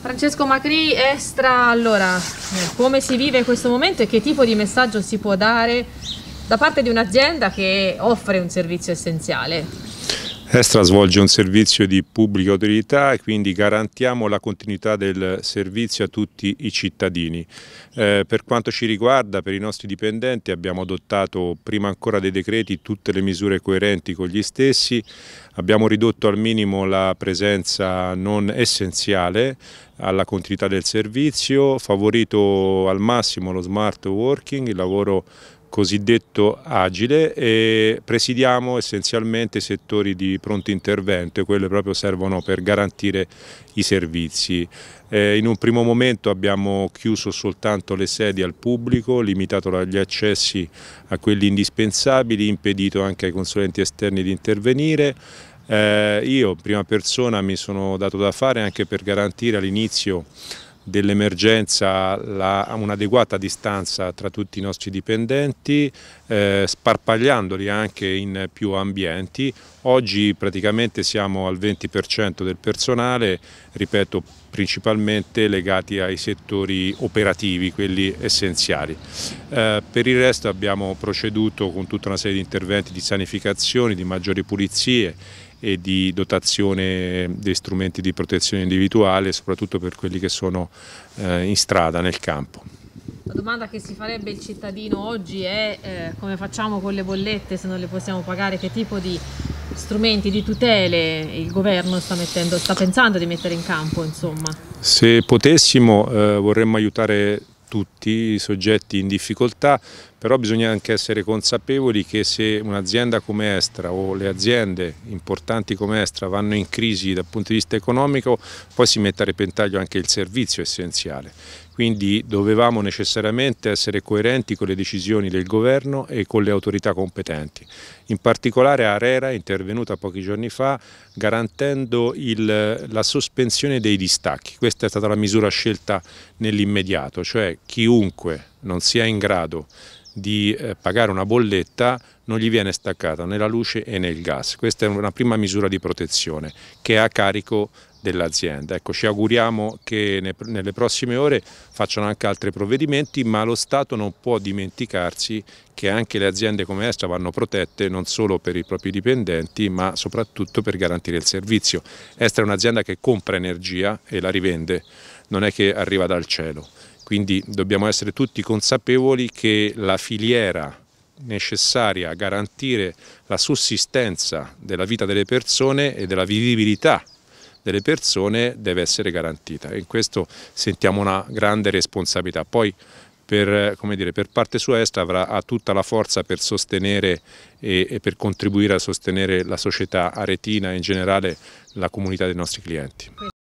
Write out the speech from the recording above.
Francesco Macri, Estra, allora, come si vive questo momento e che tipo di messaggio si può dare da parte di un'azienda che offre un servizio essenziale? Estra svolge un servizio di pubblica utilità e quindi garantiamo la continuità del servizio a tutti i cittadini. Eh, per quanto ci riguarda, per i nostri dipendenti abbiamo adottato prima ancora dei decreti tutte le misure coerenti con gli stessi, abbiamo ridotto al minimo la presenza non essenziale alla continuità del servizio, favorito al massimo lo smart working, il lavoro cosiddetto agile e presidiamo essenzialmente i settori di pronto intervento e quelle proprio servono per garantire i servizi. Eh, in un primo momento abbiamo chiuso soltanto le sedi al pubblico, limitato gli accessi a quelli indispensabili, impedito anche ai consulenti esterni di intervenire. Eh, io prima persona mi sono dato da fare anche per garantire all'inizio dell'emergenza un'adeguata distanza tra tutti i nostri dipendenti, eh, sparpagliandoli anche in più ambienti. Oggi praticamente siamo al 20% del personale, ripeto, principalmente legati ai settori operativi, quelli essenziali. Eh, per il resto abbiamo proceduto con tutta una serie di interventi di sanificazione, di maggiori pulizie e di dotazione di strumenti di protezione individuale, soprattutto per quelli che sono eh, in strada, nel campo. La domanda che si farebbe il cittadino oggi è eh, come facciamo con le bollette se non le possiamo pagare, che tipo di strumenti di tutele il governo sta, mettendo, sta pensando di mettere in campo? Insomma? Se potessimo eh, vorremmo aiutare tutti i soggetti in difficoltà, però bisogna anche essere consapevoli che se un'azienda come Estra o le aziende importanti come Estra vanno in crisi dal punto di vista economico, poi si mette a repentaglio anche il servizio essenziale. Quindi dovevamo necessariamente essere coerenti con le decisioni del governo e con le autorità competenti. In particolare Arera è intervenuta pochi giorni fa garantendo il, la sospensione dei distacchi. Questa è stata la misura scelta nell'immediato, cioè chiunque non sia in grado di eh, pagare una bolletta non gli viene staccata né la luce e né il gas. Questa è una prima misura di protezione che è a carico dell'azienda. Ecco, ci auguriamo che nelle prossime ore facciano anche altri provvedimenti, ma lo Stato non può dimenticarsi che anche le aziende come Estra vanno protette non solo per i propri dipendenti, ma soprattutto per garantire il servizio. Estra è un'azienda che compra energia e la rivende, non è che arriva dal cielo quindi dobbiamo essere tutti consapevoli che la filiera necessaria a garantire la sussistenza della vita delle persone e della vivibilità delle persone deve essere garantita e in questo sentiamo una grande responsabilità. Poi per, dire, per parte sua Est avrà ha tutta la forza per sostenere e, e per contribuire a sostenere la società aretina e in generale la comunità dei nostri clienti.